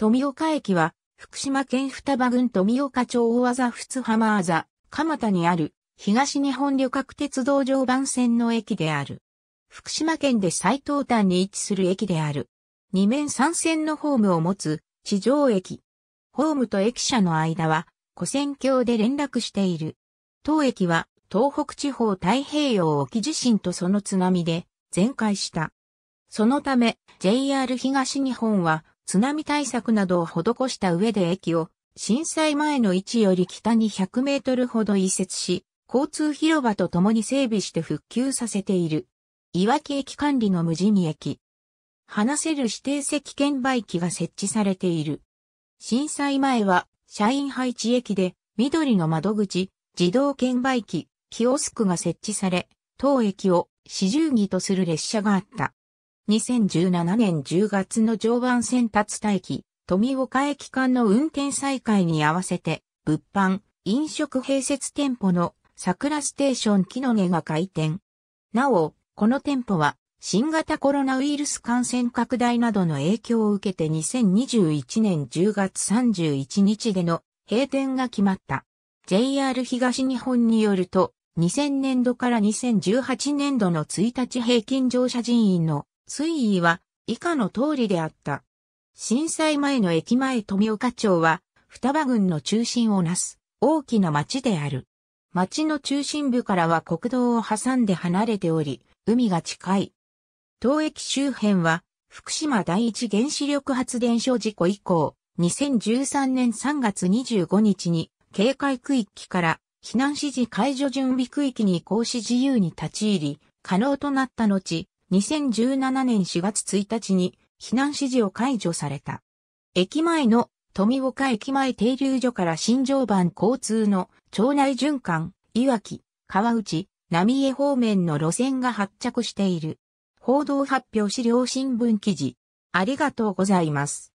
富岡駅は、福島県双葉郡富岡町大技仏浜あざ、蒲田にある、東日本旅客鉄道常磐線の駅である。福島県で最東端に位置する駅である。二面三線のホームを持つ、地上駅。ホームと駅舎の間は、古線橋で連絡している。当駅は、東北地方太平洋沖地震とその津波で、全壊した。そのため、JR 東日本は、津波対策などを施した上で駅を震災前の位置より北に100メートルほど移設し、交通広場と共に整備して復旧させている。いわき駅管理の無人駅。話せる指定席券売機が設置されている。震災前は、社員配置駅で、緑の窓口、自動券売機、キオスクが設置され、当駅を四十着とする列車があった。2017年10月の常磐線達待機、富岡駅間の運転再開に合わせて、物販、飲食併設店舗の桜ステーション木の根が開店。なお、この店舗は、新型コロナウイルス感染拡大などの影響を受けて2021年10月31日での閉店が決まった。JR 東日本によると、2000年度から2018年度の1日平均乗車人員の水位は以下の通りであった。震災前の駅前富岡町は双葉郡の中心をなす大きな町である。町の中心部からは国道を挟んで離れており、海が近い。当駅周辺は福島第一原子力発電所事故以降、2013年3月25日に警戒区域から避難指示解除準備区域に行使自由に立ち入り、可能となった後、2017年4月1日に避難指示を解除された。駅前の富岡駅前停留所から新常磐交通の町内循環、いわき、川内、浪江方面の路線が発着している。報道発表資料新聞記事。ありがとうございます。